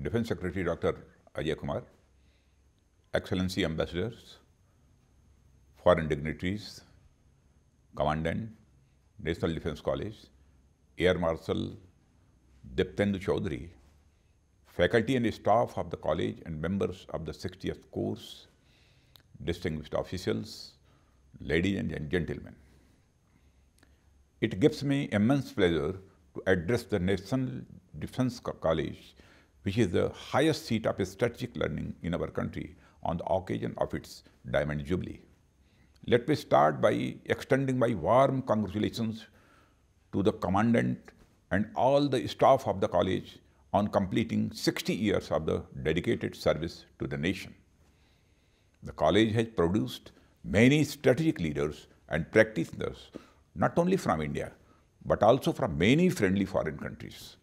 Defense Secretary Dr. Ajay Kumar, Excellency Ambassadors, Foreign Dignitaries, Commandant, National Defense College, Air Marshal Diptendu Chaudhary, faculty and staff of the college and members of the 60th course, distinguished officials, ladies and gentlemen. It gives me immense pleasure to address the National Defense College which is the highest seat of strategic learning in our country on the occasion of its Diamond Jubilee. Let me start by extending my warm congratulations to the commandant and all the staff of the college on completing 60 years of the dedicated service to the nation. The college has produced many strategic leaders and practitioners, not only from India, but also from many friendly foreign countries.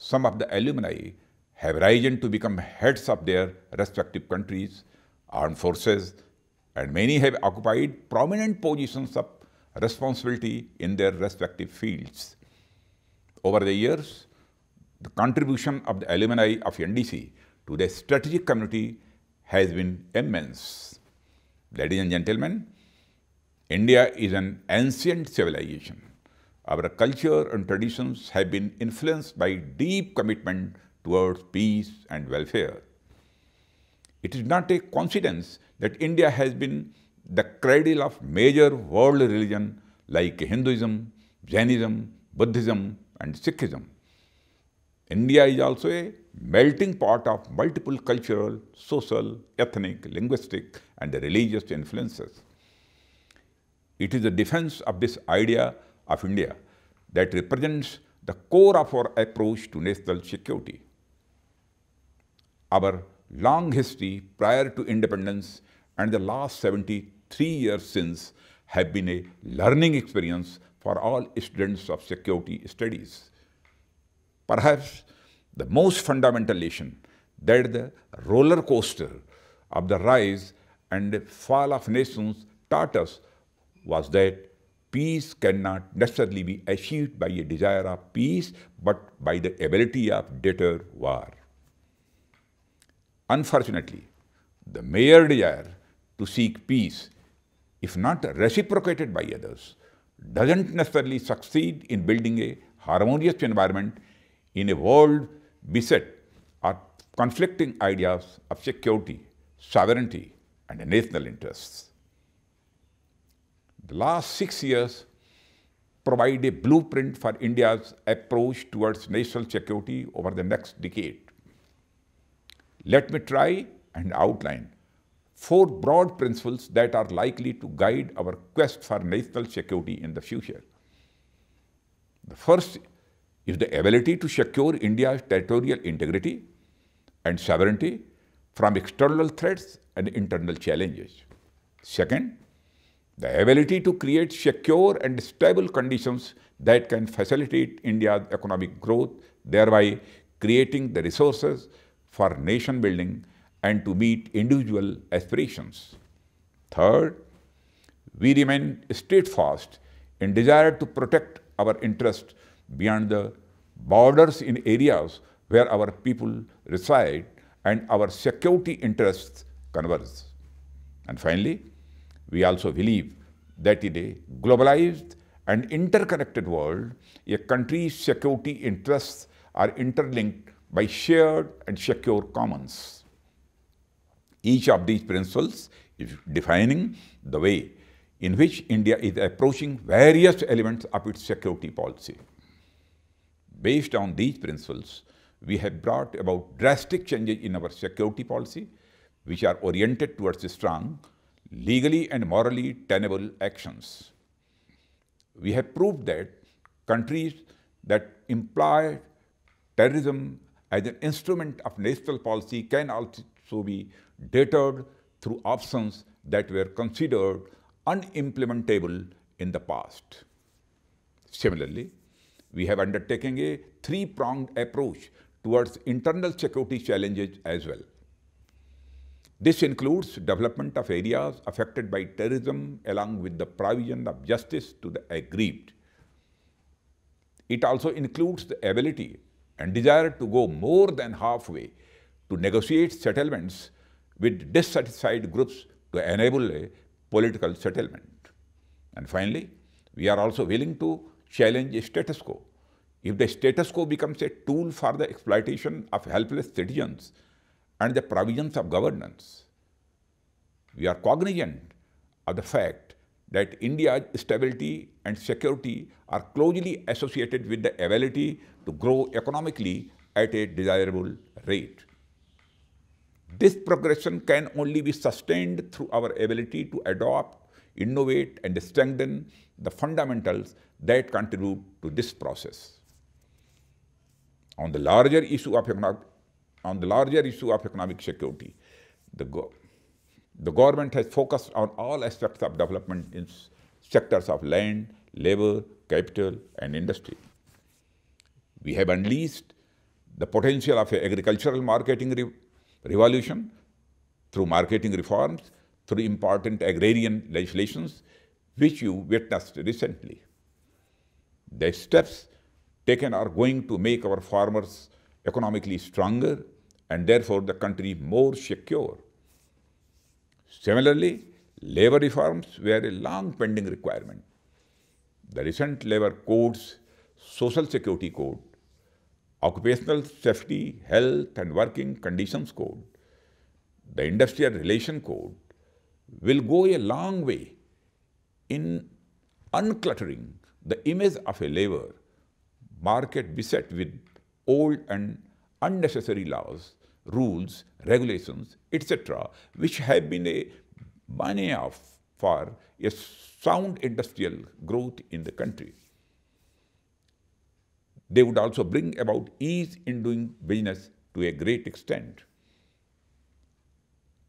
Some of the alumni have risen to become heads of their respective countries, armed forces, and many have occupied prominent positions of responsibility in their respective fields. Over the years, the contribution of the alumni of NDC to the strategic community has been immense. Ladies and gentlemen, India is an ancient civilization. Our culture and traditions have been influenced by deep commitment towards peace and welfare. It is not a coincidence that India has been the cradle of major world religion like Hinduism, Jainism, Buddhism and Sikhism. India is also a melting pot of multiple cultural, social, ethnic, linguistic and religious influences. It is the defense of this idea of India that represents the core of our approach to national security. Our long history prior to independence and the last 73 years since have been a learning experience for all students of security studies. Perhaps the most fundamental lesson that the roller coaster of the rise and fall of nations taught us was that peace cannot necessarily be achieved by a desire of peace, but by the ability of deter war. Unfortunately, the mere desire to seek peace, if not reciprocated by others, doesn't necessarily succeed in building a harmonious environment in a world beset by conflicting ideas of security, sovereignty, and national interests the last six years provide a blueprint for India's approach towards national security over the next decade. Let me try and outline four broad principles that are likely to guide our quest for national security in the future. The first is the ability to secure India's territorial integrity and sovereignty from external threats and internal challenges. Second, the ability to create secure and stable conditions that can facilitate India's economic growth, thereby creating the resources for nation building and to meet individual aspirations. Third, we remain steadfast in desire to protect our interests beyond the borders in areas where our people reside and our security interests converge. And finally, we also believe that in a globalized and interconnected world, a country's security interests are interlinked by shared and secure commons. Each of these principles is defining the way in which India is approaching various elements of its security policy. Based on these principles, we have brought about drastic changes in our security policy, which are oriented towards a strong legally and morally tenable actions. We have proved that countries that imply terrorism as an instrument of national policy can also be deterred through options that were considered unimplementable in the past. Similarly, we have undertaken a three-pronged approach towards internal security challenges as well. This includes development of areas affected by terrorism along with the provision of justice to the aggrieved. It also includes the ability and desire to go more than halfway to negotiate settlements with dissatisfied groups to enable a political settlement. And finally, we are also willing to challenge the status quo. If the status quo becomes a tool for the exploitation of helpless citizens, and the provisions of governance. We are cognizant of the fact that India's stability and security are closely associated with the ability to grow economically at a desirable rate. This progression can only be sustained through our ability to adopt, innovate, and strengthen the fundamentals that contribute to this process. On the larger issue of on the larger issue of economic security, the, go the government has focused on all aspects of development in sectors of land, labor, capital, and industry. We have unleashed the potential of agricultural marketing re revolution through marketing reforms, through important agrarian legislations, which you witnessed recently. The steps taken are going to make our farmers economically stronger and therefore the country more secure. Similarly, labor reforms were a long pending requirement. The recent labor codes, Social Security Code, Occupational Safety, Health and Working Conditions Code, the Industrial Relation Code will go a long way in uncluttering the image of a labor market beset with old and unnecessary laws, rules, regulations, etc., which have been a banner for a sound industrial growth in the country. They would also bring about ease in doing business to a great extent.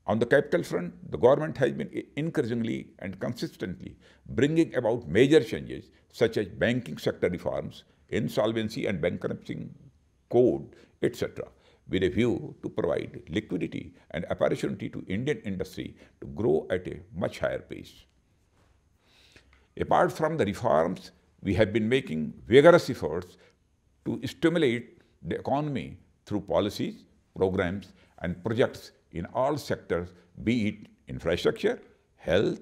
On the capital front, the government has been encouragingly and consistently bringing about major changes such as banking sector reforms, insolvency and bankruptcy code, etc., with a view to provide liquidity and opportunity to Indian industry to grow at a much higher pace. Apart from the reforms, we have been making vigorous efforts to stimulate the economy through policies, programs, and projects in all sectors, be it infrastructure, health,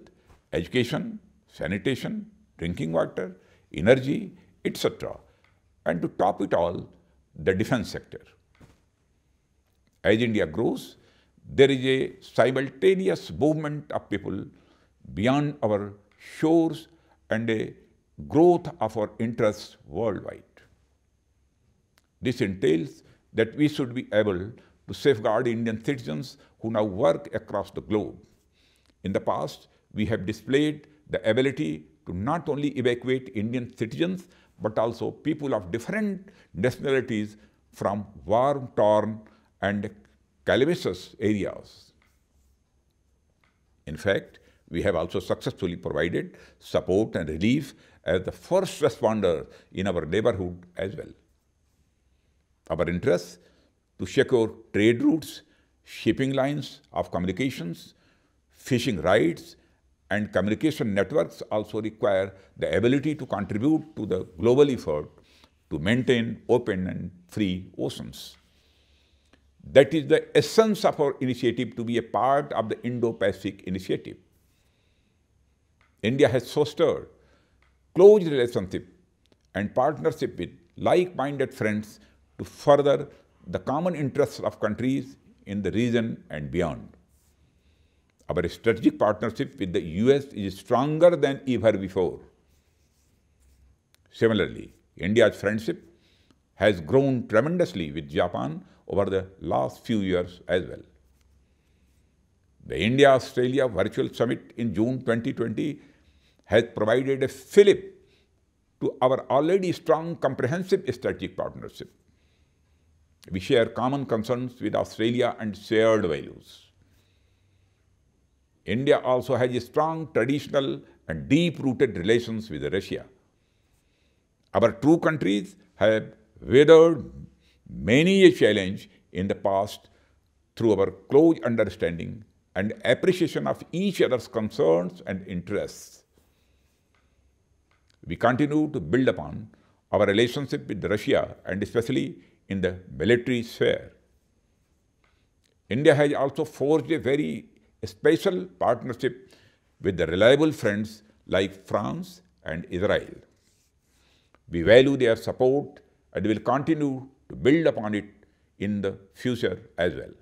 education, sanitation, drinking water, energy, etc. And to top it all, the defense sector. As India grows, there is a simultaneous movement of people beyond our shores and a growth of our interests worldwide. This entails that we should be able to safeguard Indian citizens who now work across the globe. In the past, we have displayed the ability to not only evacuate Indian citizens, but also people of different nationalities from warm-torn and calamitous areas. In fact, we have also successfully provided support and relief as the first responder in our neighborhood as well. Our interest to secure trade routes, shipping lines of communications, fishing rights, and communication networks also require the ability to contribute to the global effort to maintain open and free oceans. That is the essence of our initiative to be a part of the Indo-Pacific initiative. India has fostered close relationship and partnership with like-minded friends to further the common interests of countries in the region and beyond. Our strategic partnership with the US is stronger than ever before. Similarly, India's friendship has grown tremendously with Japan over the last few years as well. The India-Australia Virtual Summit in June 2020 has provided a fillip to our already strong comprehensive strategic partnership. We share common concerns with Australia and shared values. India also has a strong traditional and deep-rooted relations with Russia. Our two countries have weathered many a challenge in the past through our close understanding and appreciation of each other's concerns and interests. We continue to build upon our relationship with Russia and especially in the military sphere. India has also forged a very a special partnership with the reliable friends like France and Israel. We value their support and will continue to build upon it in the future as well.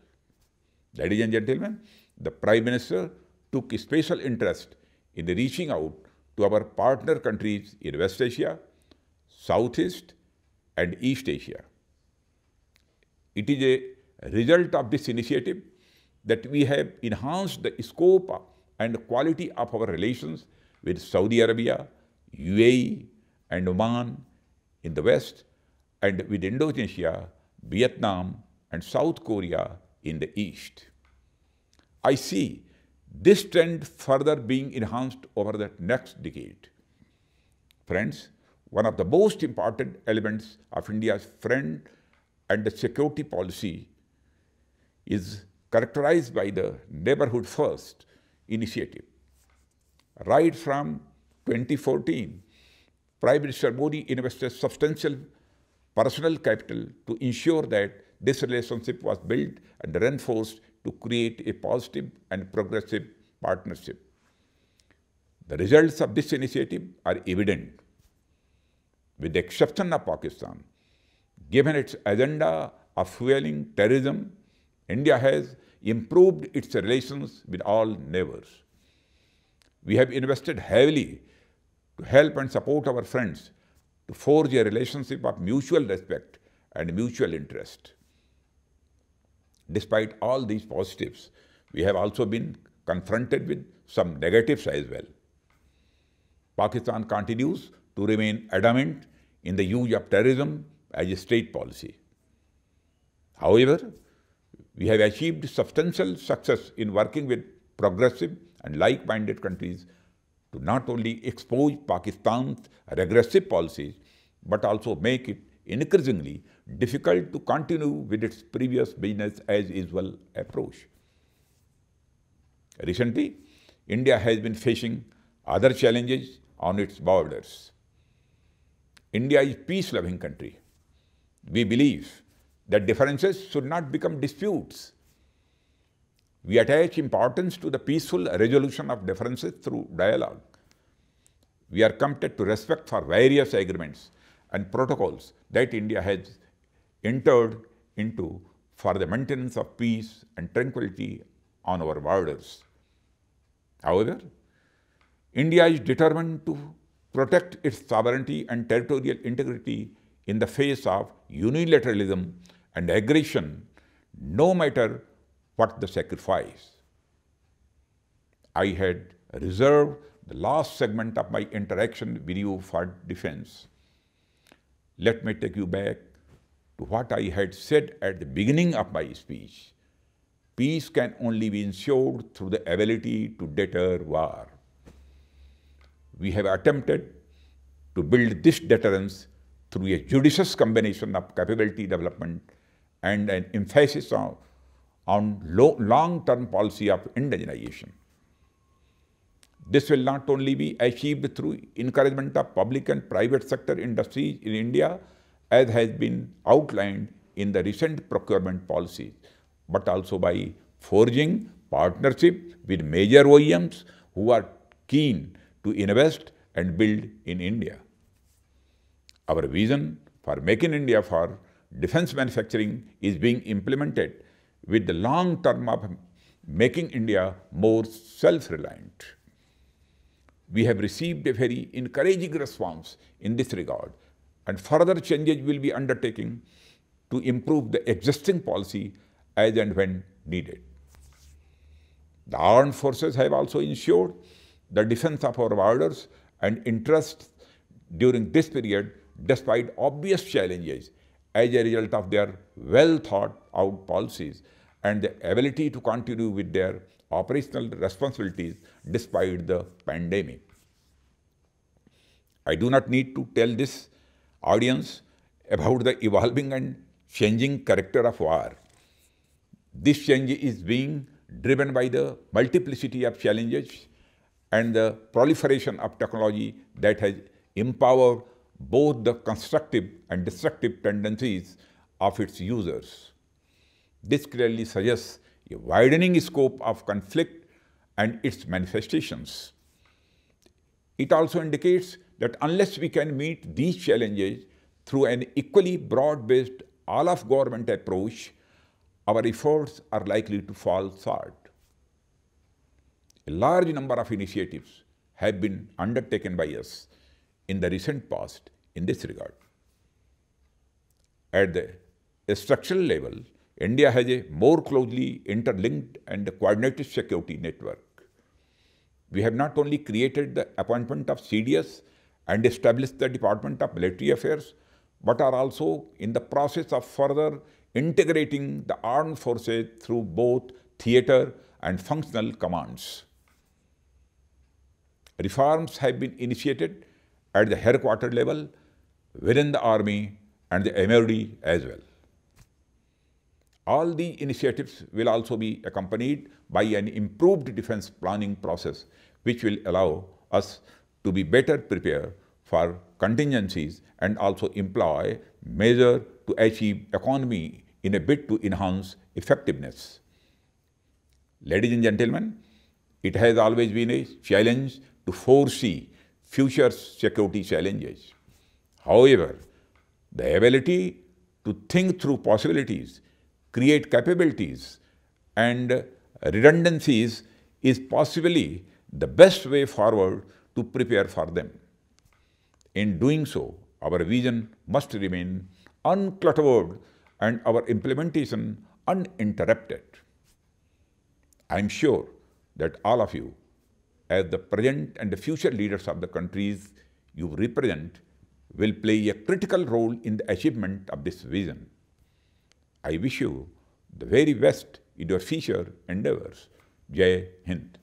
Ladies and gentlemen, the Prime Minister took a special interest in the reaching out to our partner countries in West Asia, Southeast and East Asia. It is a result of this initiative that we have enhanced the scope and quality of our relations with Saudi Arabia, UAE, and Oman in the West, and with Indonesia, Vietnam, and South Korea in the East. I see this trend further being enhanced over the next decade. Friends, one of the most important elements of India's friend and security policy is characterized by the neighborhood first initiative. Right from 2014, Prime Minister Modi invested substantial personal capital to ensure that this relationship was built and reinforced to create a positive and progressive partnership. The results of this initiative are evident. With the exception of Pakistan, given its agenda of fueling terrorism, India has improved its relations with all neighbors. We have invested heavily to help and support our friends to forge a relationship of mutual respect and mutual interest. Despite all these positives, we have also been confronted with some negatives as well. Pakistan continues to remain adamant in the use of terrorism as a state policy. However, we have achieved substantial success in working with progressive and like-minded countries to not only expose Pakistan's regressive policies, but also make it increasingly difficult to continue with its previous business as usual approach. Recently, India has been facing other challenges on its borders. India is a peace-loving country. We believe the differences should not become disputes. We attach importance to the peaceful resolution of differences through dialogue. We are committed to respect for various agreements and protocols that India has entered into for the maintenance of peace and tranquility on our borders. However, India is determined to protect its sovereignty and territorial integrity in the face of unilateralism and aggression, no matter what the sacrifice. I had reserved the last segment of my interaction with you for defense. Let me take you back to what I had said at the beginning of my speech. Peace can only be ensured through the ability to deter war. We have attempted to build this deterrence through a judicious combination of capability development and an emphasis on, on long-term policy of indigenization. This will not only be achieved through encouragement of public and private sector industries in India, as has been outlined in the recent procurement policies, but also by forging partnership with major OEMs who are keen to invest and build in India. Our vision for making India for defense manufacturing is being implemented with the long term of making India more self-reliant. We have received a very encouraging response in this regard and further changes will be undertaken to improve the existing policy as and when needed. The armed forces have also ensured the defense of our borders and interests during this period despite obvious challenges as a result of their well thought out policies and the ability to continue with their operational responsibilities despite the pandemic. I do not need to tell this audience about the evolving and changing character of war. This change is being driven by the multiplicity of challenges and the proliferation of technology that has empowered both the constructive and destructive tendencies of its users. This clearly suggests a widening scope of conflict and its manifestations. It also indicates that unless we can meet these challenges through an equally broad-based all-of-government approach, our efforts are likely to fall short. A large number of initiatives have been undertaken by us in the recent past in this regard. At the structural level, India has a more closely interlinked and coordinated security network. We have not only created the appointment of CDS and established the Department of Military Affairs, but are also in the process of further integrating the armed forces through both theatre and functional commands. Reforms have been initiated at the headquarter level, within the army and the MLD as well. All the initiatives will also be accompanied by an improved defense planning process which will allow us to be better prepared for contingencies and also employ measures to achieve economy in a bid to enhance effectiveness. Ladies and gentlemen, it has always been a challenge to foresee future security challenges. However, the ability to think through possibilities, create capabilities and redundancies is possibly the best way forward to prepare for them. In doing so, our vision must remain uncluttered and our implementation uninterrupted. I am sure that all of you as the present and the future leaders of the countries you represent will play a critical role in the achievement of this vision. I wish you the very best in your future endeavors. Jai Hind.